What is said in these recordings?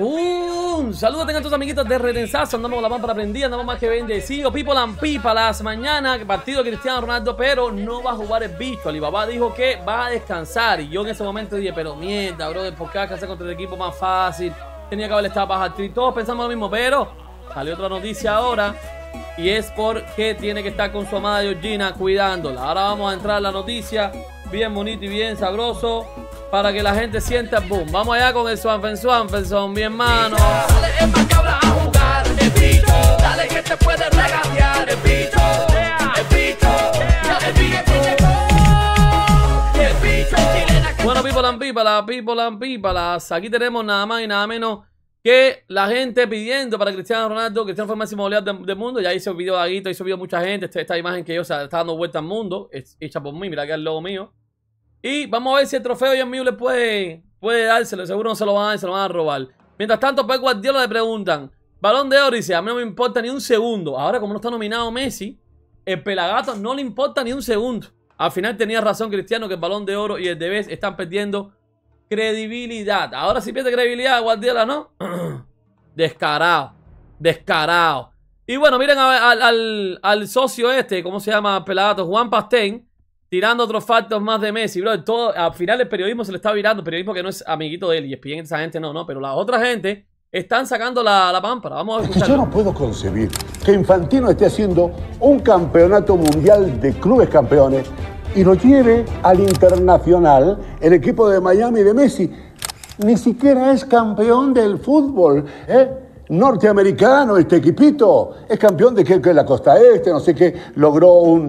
Un saludo tengan tus amiguitos de Redensazo. Andamos con la para prendida, andamos más que bendecidos. People and Pipa las mañanas. Partido Cristiano Ronaldo, pero no va a jugar el bicho. Alibaba dijo que va a descansar. Y yo en ese momento dije, pero mierda, bro, ¿por qué contra el equipo más fácil? Tenía que haber estado baja y todos pensamos lo mismo, pero salió otra noticia ahora. Y es porque tiene que estar con su amada Georgina cuidándola. Ahora vamos a entrar a la noticia bien bonito y bien sabroso para que la gente sienta boom. Vamos allá con el Swanfen mi hermano. Dale en macabra a jugar, Dale que te Bueno, people and people, ah, people and people. Ah, aquí tenemos nada más y nada menos que la gente pidiendo para Cristiano Ronaldo. Cristiano fue el máximo goleador del, mundo. Ya hizo video de Aguito, hizo video mucha gente. Esta, imagen que yo, o sea, está dando vuelta al mundo. Es hecha por mí, mira que es el logo mío. Y vamos a ver si el trofeo John le puede, puede dárselo. Seguro no se lo van a dar, se lo van a robar. Mientras tanto, pues Guardiola le preguntan. Balón de oro dice, a mí no me importa ni un segundo. Ahora, como no está nominado Messi, el pelagato no le importa ni un segundo. Al final tenía razón Cristiano que el balón de oro y el de están perdiendo credibilidad. Ahora sí pierde credibilidad Guardiola, ¿no? Descarado. Descarado. Y bueno, miren al, al, socio este, ¿cómo se llama? Pelagato, Juan Pastén. Tirando otros factos más de Messi, bro. Todo, al final el periodismo se le está virando. periodismo que no es amiguito de él. Y que esa gente no, no. Pero la otra gente están sacando la, la pámpara. Vamos a yo no puedo concebir que Infantino esté haciendo un campeonato mundial de clubes campeones y lo lleve al internacional el equipo de Miami de Messi. Ni siquiera es campeón del fútbol. ¿eh? norteamericano este equipito, es campeón de, que, la costa este, no sé qué, logró un,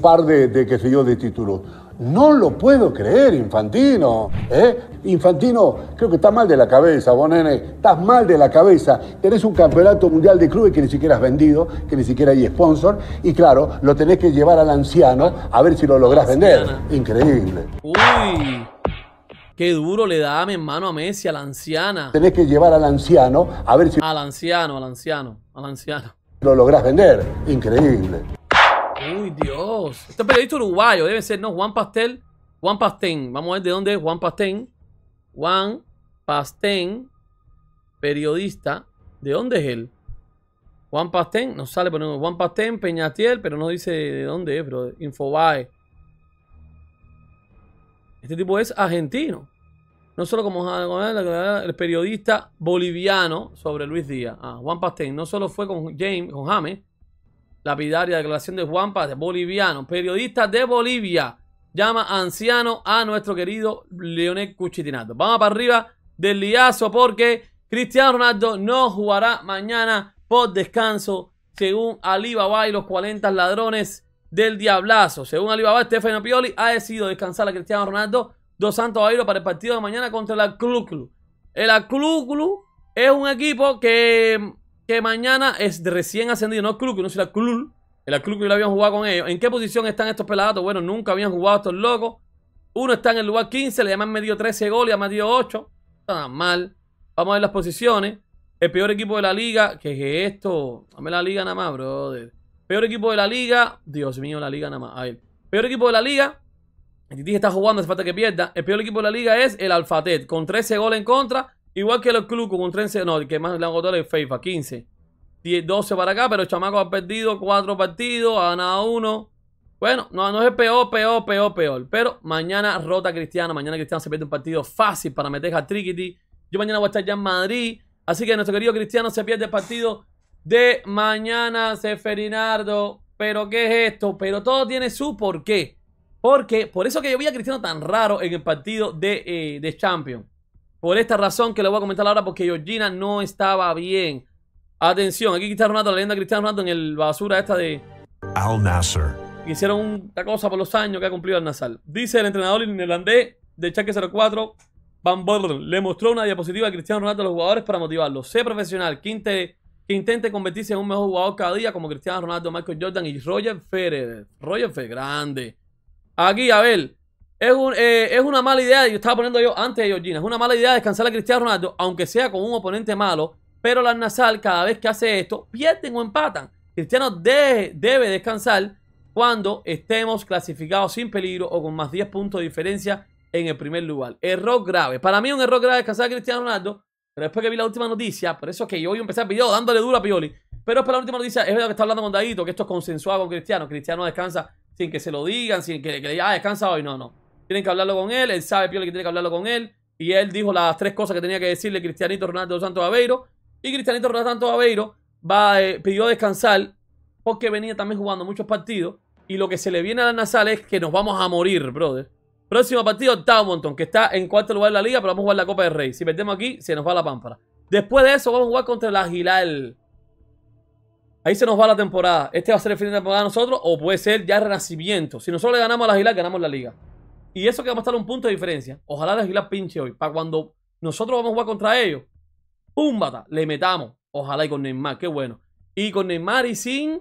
par de, que se sé yo, de títulos. No lo puedo creer, Infantino. ¿eh? Infantino, creo que estás mal de la cabeza, vos nene. Estás mal de la cabeza. Tenés un campeonato mundial de clubes que ni siquiera has vendido, que ni siquiera hay sponsor. Y claro, lo tenés que llevar al anciano a ver si lo lográs vender. Increíble. Uy. Qué duro le da mi hermano a Messi, a la anciana. Tenés que llevar al anciano a ver si. Al anciano, al anciano, al anciano. Lo logras vender. Increíble. Uy, Dios. Este periodista uruguayo debe ser, ¿no? Juan Pastel. Juan Pastén. Vamos a ver de dónde es Juan Pastén. Juan Pastén, periodista. ¿De dónde es él? Juan Pastén, no sale por Juan Pastén, Peñatiel, pero no dice de dónde es, bro. Infobae. Este tipo es argentino. No solo como el periodista boliviano sobre Luis Díaz. Ah, Juan Pastén. No solo fue con James, con James. Lapidaria declaración de Juan Pastén, boliviano. Periodista de Bolivia. Llama anciano a nuestro querido Leonel Cuchitinato. Vamos para arriba del liazo porque Cristiano Ronaldo no jugará mañana por descanso. Según Alibaba y los 40 ladrones del diablazo. Según Alibaba, Stefano Pioli ha decidido descansar a Cristiano Ronaldo dos santos iro para el partido de mañana contra el club El club es un equipo que, mañana es recién ascendido, no club no es la club El Clu lo habían jugado con ellos. ¿En qué posición están estos pelados? Bueno, nunca habían jugado estos locos. Uno está en el lugar 15, le llaman medio 13 goles, ha dio 8. Está mal. Vamos a ver las posiciones. El peor equipo de la liga, ¿Qué es esto. Dame la liga nada más, brother. Peor equipo de la liga. Dios mío, la liga nada más. A Peor equipo de la liga. El está jugando, hace falta que pierda. El peor equipo de la liga es el Alfatet, con 13 goles en contra. Igual que El Club con 13, no, el que más le han agotado es FIFA, 15. 12 para acá, pero el chamaco ha perdido 4 partidos, ha ganado 1. Bueno, no, no es peor, peor, peor, peor. Pero mañana rota Cristiano, mañana Cristiano se pierde un partido fácil para meter a Trickity. Yo mañana voy a estar ya en Madrid. Así que nuestro querido Cristiano se pierde el partido de mañana, Seferinardo. Pero ¿qué es esto? Pero todo tiene su porqué. Porque por eso que yo vi a Cristiano tan raro en el partido de, eh, Champions. Por esta razón que le voy a comentar ahora, porque Georgina no estaba bien. Atención, aquí Cristiano Ronaldo, la leyenda Cristiano Ronaldo en el basura esta de... Al Nasser. Hicieron una cosa por los años que ha cumplido Al Nasser. Dice el entrenador neerlandés de Chaque 04, Van Borden, le mostró una diapositiva a Cristiano Ronaldo a los jugadores para motivarlos. Sé profesional, que, intente convertirse en un mejor jugador cada día como Cristiano Ronaldo, Michael Jordan y Roger Federer. Roger Federer, grande. Aquí, Abel. Es, eh, es una mala idea, yo estaba poniendo yo antes de Georgina, es una mala idea descansar a Cristiano Ronaldo, aunque sea con un oponente malo, pero la Nasal cada vez que hace esto, pierden o empatan. Cristiano debe descansar cuando estemos clasificados sin peligro o con más 10 puntos de diferencia en el primer lugar. Error grave. Para mí un error grave descansar a Cristiano Ronaldo, pero después que vi la última noticia, por eso es que yo voy a empezar dándole duro a Pioli. Pero es para la última noticia, es verdad que está hablando con que esto es consensuado con Cristiano. Cristiano descansa sin que se lo digan, sin que, le digan, ah, descansa hoy, no, no. Tienen que hablarlo con él, él sabe, que tiene que hablarlo con él, y él dijo las tres cosas que tenía que decirle Cristianito Ronaldo Santos Aveiro, y Cristianito Ronaldo Santo Aveiro va, eh, pidió descansar porque venía también jugando muchos partidos, y lo que se le viene a la nasal es que nos vamos a morir, brother. Próximo partido, Taunton, que está en cuarto lugar de la liga, pero vamos a jugar la Copa del Rey. Si perdemos aquí, se nos va la pámpara. Después de eso, vamos a jugar contra el Aguilar, Ahí se nos va la temporada. Este va a ser el fin de temporada nosotros o puede ser ya renacimiento. Si nosotros le ganamos a la Islas ganamos la liga. Y eso que vamos a estar un punto de diferencia. Ojalá la Gila pinche hoy. Para cuando nosotros vamos a jugar contra ellos, púmbata, le metamos. Ojalá y con Neymar, qué bueno. Y con Neymar y sin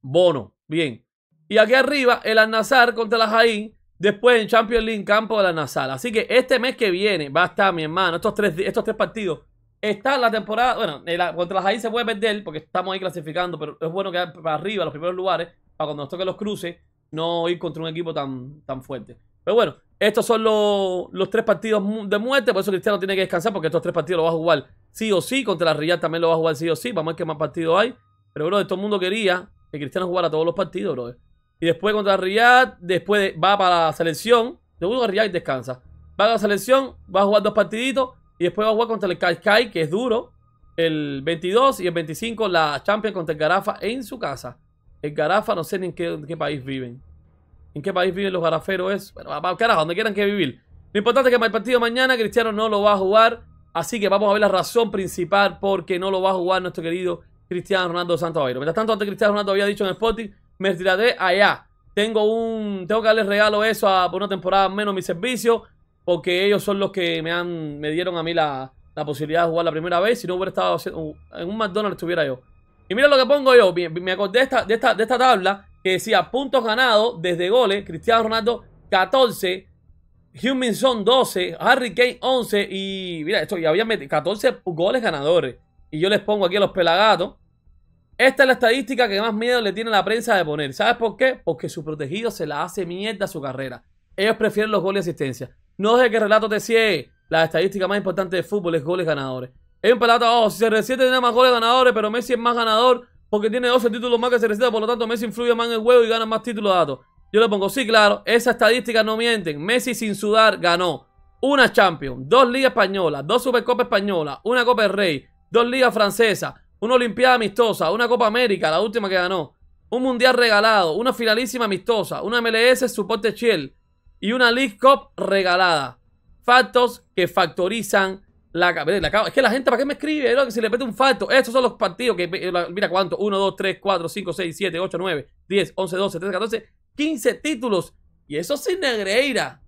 Bono. Bien. Y aquí arriba, el al contra la Jaín. Después en Champions League, campo de la Nazar. Así que este mes que viene va a estar, mi hermano, estos estos tres partidos Está la temporada, bueno, eh, contra las ahí se puede perder porque estamos ahí clasificando, pero es bueno quedar para arriba, los primeros lugares, para cuando nos toquen los cruces, no ir contra un equipo tan, tan fuerte. Pero bueno, estos son los, tres partidos de muerte, por eso Cristiano tiene que descansar porque estos tres partidos lo va a jugar sí o sí, contra la Real también lo va a jugar sí o sí, vamos a ver qué más partidos hay. Pero bro, todo el mundo quería que Cristiano jugara todos los partidos, bro. Y después contra Riyad, después va para la selección. Seguro que y descansa. Va a la selección, va a jugar dos partiditos y después va a jugar contra el Kai que es duro. El 22 y el 25 la Champions contra el Garafa en su casa. El Garafa no sé ni en qué, país viven. ¿En qué país viven los garaferos? bueno, carajo, donde quieran que vivir. Lo importante es que el partido mañana Cristiano no lo va a jugar. Así que vamos a ver la razón principal por qué no lo va a jugar nuestro querido Cristiano Ronaldo Santos Aveiro. Mientras tanto, antes Cristiano Ronaldo había dicho en el Sporting, me retiraré allá. Tengo un. Tengo que darle regalo eso por una temporada menos mi servicio porque ellos son los que me han me dieron a mí la, posibilidad de jugar la primera vez. Si no hubiera estado en un McDonald's, estuviera yo. Y mira lo que pongo yo. Me acordé de esta, de esta, tabla que decía puntos ganados desde goles. Cristiano Ronaldo 14. Huminson 12. Harry Kane 11. Y mira, esto ya había 14 goles ganadores. Y yo les pongo aquí a los pelagatos. Esta es la estadística que más miedo le tiene la prensa de poner. ¿Sabes por qué? Porque su protegido se la hace mierda a su carrera. Ellos prefieren los goles de asistencia. No deje que el relato te ciegue. La estadística más importante de fútbol es goles ganadores. Es un pelato, oh, si se 7 tiene más goles ganadores, pero Messi es más ganador porque tiene 12 títulos más que se 7 por lo tanto Messi influye más en el huevo y gana más títulos datos. Yo le pongo, sí, claro, esas estadísticas no mienten. Messi sin sudar ganó una Champions, dos Ligas Españolas, dos Supercopas Españolas, una Copa del Rey, dos Ligas Francesas, una Olimpiada Amistosa, una Copa América, la última que ganó, un Mundial regalado, una finalísima amistosa, una MLS suporte Chiel, y una League Cup regalada. Factos que factorizan la, cabeza. Es que la gente, ¿para qué me escribe? si le mete un falto. Estos son los partidos que. Eh, mira cuánto: 1, 2, 3, 4, 5, 6, 7, 8, 9, 10, 11, 12, 13, 14, 15 títulos. Y eso sin Negreira.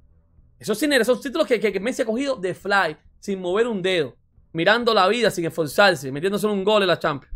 Eso sin Negreira. Son títulos que, que, que Messi ha cogido de fly, sin mover un dedo, mirando la vida, sin esforzarse, metiéndose un gol en la Champions.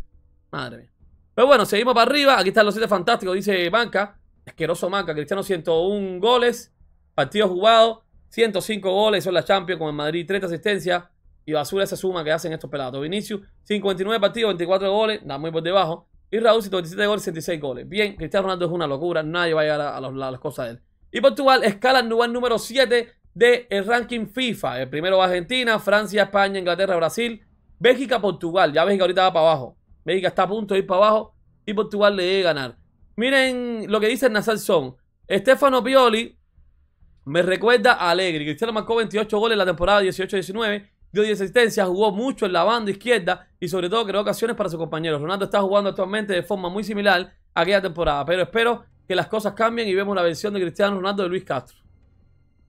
Madre mía. Pero pues bueno, seguimos para arriba. Aquí están los 7 fantásticos, dice Banca. Asqueroso Manca, Cristiano 101 goles. Partido jugado, 105 goles, son la Champions con el Madrid, 30 asistencias. Y basura esa suma que hacen estos pelados. Vinicius, 59 partidos, 24 goles, nada muy por debajo. Y Raúl, 127 goles, 66 goles. Bien, Cristiano Ronaldo es una locura, nadie va a llegar a, las cosas de él. Y Portugal escala el lugar número 7 del ranking FIFA. El primero va Argentina, Francia, España, Inglaterra, Brasil, Bélgica, Portugal. Ya que ahorita va para abajo. Bélgica está a punto de ir para abajo y Portugal le debe ganar. Miren lo que dice Nazar Son. Stefano Pioli me recuerda a Alegre. Cristiano marcó 28 goles en la temporada 18-19, dio 10 asistencias, jugó mucho en la banda izquierda y sobre todo creó ocasiones para sus compañeros. Ronaldo está jugando actualmente de forma muy similar a aquella temporada, pero espero que las cosas cambien y vemos la versión de Cristiano Ronaldo de Luis Castro.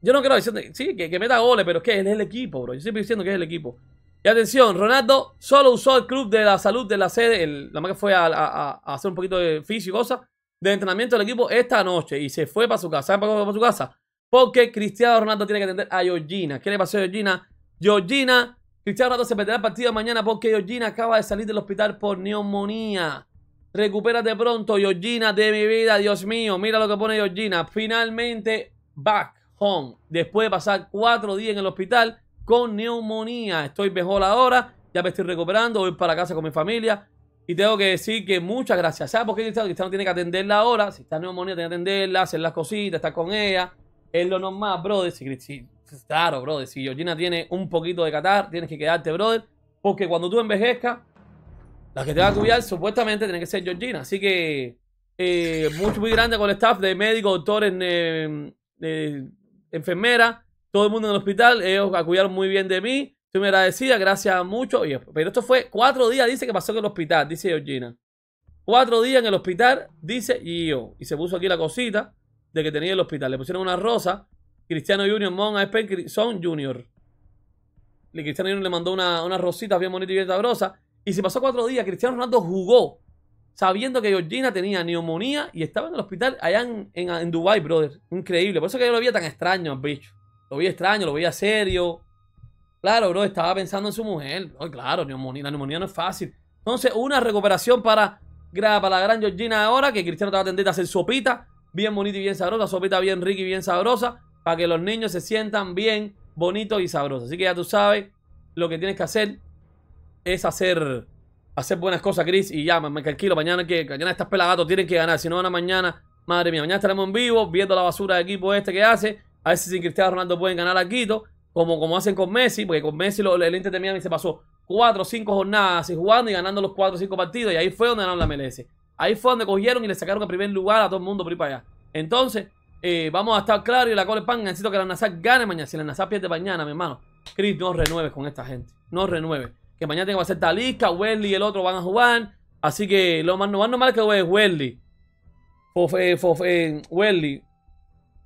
Yo no quiero decir, sí, que, meta goles, pero es que es el equipo, bro. Yo siempre diciendo que es el equipo. Y atención, Ronaldo solo usó el club de la salud de la sede, la más que fue a, hacer un poquito de físico y cosas, de entrenamiento del equipo esta noche y se fue para su casa. ¿Saben para, para su casa? Porque Cristiano Ronaldo tiene que atender a Georgina. ¿Qué le pasó a Georgina? Georgina, Cristiano Ronaldo se perderá el partido mañana porque Georgina acaba de salir del hospital por neumonía. Recupérate pronto, Georgina, de mi vida, Dios mío. Mira lo que pone Georgina. Finalmente, back home. Después de pasar cuatro días en el hospital con neumonía. Estoy mejor ahora, ya me estoy recuperando, voy para casa con mi familia. Y tengo que decir que muchas gracias. ¿Sabes por qué Cristiano? Cristiano tiene que atenderla ahora. Si está en neumonía, tiene que atenderla, hacer las cositas, estar con ella. Es lo normal, brother. Si, pues, claro, brother. Si Georgina tiene un poquito de Qatar, tienes que quedarte, brother. Porque cuando tú envejezcas, la que te va a cuidar supuestamente tiene que ser Georgina. Así que eh, mucho, muy grande con el staff de médicos, doctores, eh, enfermeras, todo el mundo en el hospital. Ellos cuidaron muy bien de mí. Estoy muy agradecida, gracias mucho. Pero esto fue cuatro días, dice que pasó en el hospital, dice Georgina. Cuatro días en el hospital, dice yo. Y se puso aquí la cosita que tenía en el hospital. Le pusieron una rosa. Cristiano Junior, Mon, a Son Junior. y Cristiano Junior le mandó una, unas rositas bien bonita y bien sabrosa Y se pasó cuatro días. Cristiano Ronaldo jugó sabiendo que Georgina tenía neumonía y estaba en el hospital allá en, en, Dubai, brother. Increíble. Por eso que yo lo veía tan extraño bicho. Lo veía extraño, lo veía serio. Claro, bro, estaba pensando en su mujer. ay claro, neumonía. La neumonía no es fácil. Entonces, una recuperación para, para la gran Georgina ahora, que Cristiano estaba tendiendo a hacer sopita bien bonito y bien sabrosa, sopita bien rica y bien sabrosa, para que los niños se sientan bien, bonitos y sabrosos. Así que ya tú sabes, lo que tienes que hacer es hacer, hacer buenas cosas, Chris, y ya, me tranquilo, mañana que mañana estas pelagatos tienen que ganar, si no van a mañana, madre mía, mañana estaremos en vivo viendo la basura de equipo este que hace, a ver si sin Cristiano Ronaldo pueden ganar a Quito, como, como hacen con Messi, porque con Messi lo, el Inter de y se pasó cuatro o cinco jornadas así jugando y ganando los cuatro o cinco partidos, y ahí fue donde ganaron la MLS. Ahí fue donde cogieron y le sacaron el primer lugar a todo el mundo por ir para allá. Entonces, eh, vamos a estar claros y la cola pan. Necesito que la NASA gane mañana. Si la NASA pierde mañana, mi hermano, Chris, no renueve con esta gente. No renueve Que mañana tengo que hacer Talisca, Welly y el otro van a jugar. Así que lo más, normal, que es Welly Fofe, eh, Fofe, eh, Welly,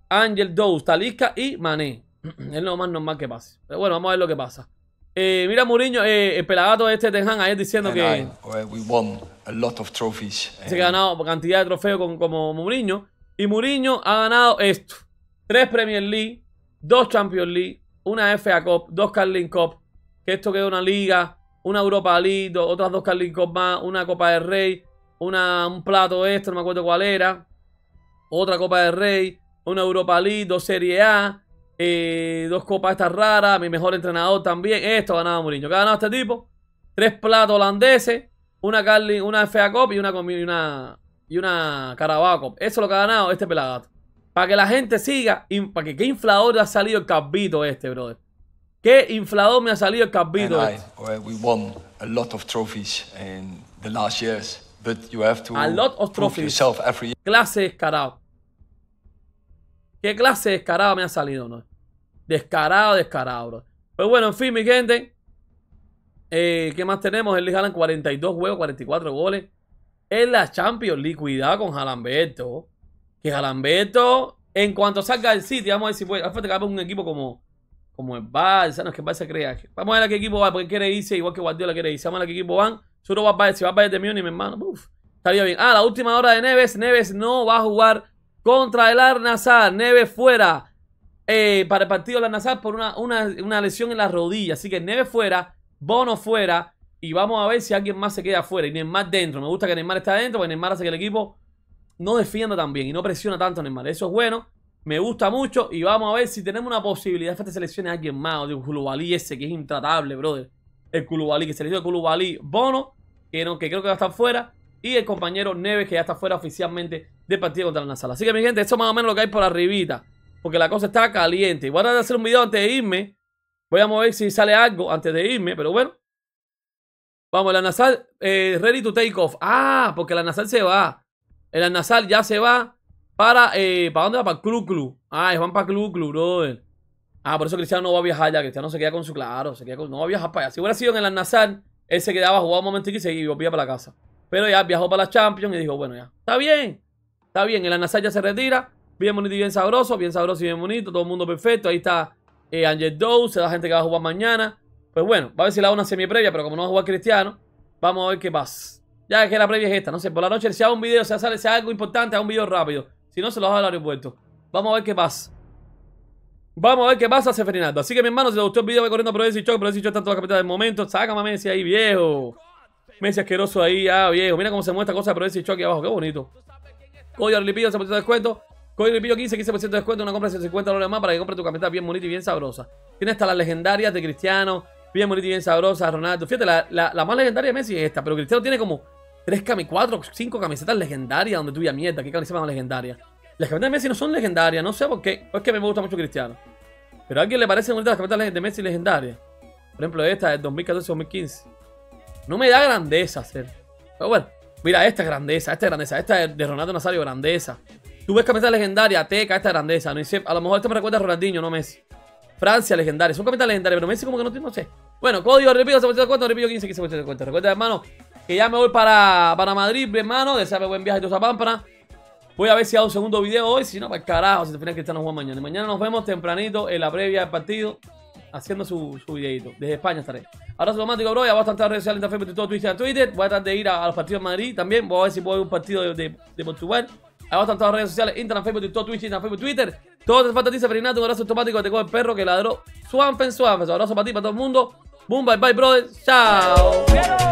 Angel Dose, Talisca y Mané. Es lo más normal que pase. Pero bueno, vamos a ver lo que pasa. Eh, mira, Muriño, eh, el pelagato este de Han ayer diciendo que. Se uh, ha ganado cantidad de trofeos con, como Mourinho. Y Mourinho ha ganado esto: eh, tres Premier League, dos Champions League, una FA Cup, dos Carling Cup. Que esto queda una liga, una Europa League, otras dos Carling Cup más, una Copa del Rey, una, un plato esto, no me acuerdo cuál era. Otra Copa de Rey, una Europa League, dos Serie A, eh, dos copas estas raras. Mi mejor entrenador también. Esto ganaba Mourinho. ¿Qué ha ganado este tipo? Tres platos holandeses. Una Carly, una FA Cup y una, y una, y una Carabao Eso es lo que ha ganado este pelagato. Para que la gente siga. Para que qué inflador ha salido el capito este, brother. Qué inflador me ha salido el capito este. a lot of trophies Clase ¿Qué clase de descarado me ha salido, no? Descarado, descarado, bro. Pues bueno, en fin, mi gente. Eh, ¿Qué más tenemos? El Haaland 42 juegos, 44 goles. En la Champions League, cuidado con Jalambeto. Que Jalamberto, en cuanto salga del City, vamos a ver si puede. Falta que un equipo como, como el Barça, no es que el Barça crea. Vamos a ver a qué equipo va, porque quiere irse, igual que Guardiola quiere irse. Vamos a ver a qué equipo van. Solo va a si va a Bayern de Múnich, mi hermano, uf, estaría bien. Ah, la última hora de Neves. Neves no va a jugar contra el Arnazar. Neves fuera eh, para el partido del Arnazar por una, una, lesión en la rodilla. Así que Neves fuera, Bono fuera. Y vamos a ver si alguien más se queda afuera. Y Neymar dentro. Me gusta que Neymar está dentro porque Neymar hace que el equipo no defienda tan bien y no presiona tanto a Neymar. Eso es bueno. Me gusta mucho y vamos a ver si tenemos una posibilidad de que seleccione a alguien más. O de ese que es intratable, brother. El Kulubalí, que se el Culubalí Bono, que, que creo que va a estar fuera. Y el compañero Neves, que ya está fuera oficialmente de partido contra la Nazar. Así que, mi gente, eso más o menos lo que hay por arribita. Porque la cosa está caliente. Voy a hacer un video antes de irme. Voy a mover si sale algo antes de irme, pero bueno. Vamos, el Anasal eh, ready to take off. Ah, porque el Anasal se va. El Anasal ya se va para... Eh, ¿Para dónde va? Para Club Ah, es van para Club Club Ah, por eso Cristiano no va a viajar ya. Cristiano se queda con su claro. Se queda no va a viajar para allá. Si hubiera sido en el Anasal, él se quedaba jugando un momentico y se volvía para la casa. Pero ya viajó para la Champions y dijo, bueno, ya. Está bien. Está bien, el Anasaya se retira. Bien bonito y bien sabroso. Bien sabroso y bien bonito. Todo el mundo perfecto. Ahí está Angel eh, Dow, Se da gente que va a jugar mañana. Pues bueno, va a ver si la hago una semi-previa. Pero como no va a jugar Cristiano, vamos a ver qué pasa. Ya que la previa es esta. No sé, por la noche si hago un video, si sale, algo importante, hago un video rápido. Si no, se lo hago al aeropuerto. Vamos a ver qué pasa. Vamos a ver qué pasa, fernando. Así que, mi hermano, si te gustó el video, voy corriendo a y Choc. Provence y Choc está la capital del momento. Sácame a Messi ahí, viejo. Messi asqueroso ahí, ah, viejo. Mira cómo se muestra esta cosa de y Choc abajo. Qué bonito. Código Arlipillo, 15% de descuento. Código Arlipillo 15, 15% de descuento. Una compra de 150 dólares más para que compre tu camiseta bien bonita y bien sabrosa. Tiene hasta las legendarias de Cristiano, bien bonita y bien sabrosa, Ronaldo. Fíjate, la, la, más legendaria de Messi es esta, pero Cristiano tiene como 3 camisetas, 4, 5 camisetas legendarias donde tú mierda, qué camisetas más legendarias. Las camisetas de Messi no son legendarias, no sé por qué. Es que a mí me gusta mucho Cristiano. Pero a alguien le parecen bonitas las camisetas de Messi legendarias. Por ejemplo, esta de 2014-2015. No me da grandeza hacer. Pero bueno, Mira, esta es grandeza, esta es grandeza, esta es de Ronaldo Nazario, grandeza. Tú ves camiseta legendaria, Teca, esta es grandeza. No sé, a lo mejor esto me recuerda a Ronaldinho, no Messi. Francia, legendaria. Son camisetas legendarias, pero Messi como que no, tiene, no sé. Bueno, código, repito, se cuenta, repito 15, 15, de cuenta. Recuerda, hermano, que ya me voy para, para Madrid, hermano. Deseame buen viaje y toda esa Voy a ver si hago un segundo video hoy. Si no, para el carajo, si al final no juega mañana. Y mañana nos vemos tempranito en la previa del partido haciendo su, su videito. Desde España estaré. Abrazo automático, bro. Ya voy a estar en redes sociales, en Facebook, todo Twitter, Twitter. Voy a tratar de ir a, los partidos de Madrid también. Voy a ver si puedo ir a un partido de, de, de Portugal. Ahí todas las redes sociales, Instagram, Facebook, Todo Twitch, Instagram, Twitter. Todo te falta dice ti, un abrazo automático, te coge el perro que ladró. Swan Swampen. Un abrazo para ti, para todo el mundo. Boom, bye, bye, brother. Chao.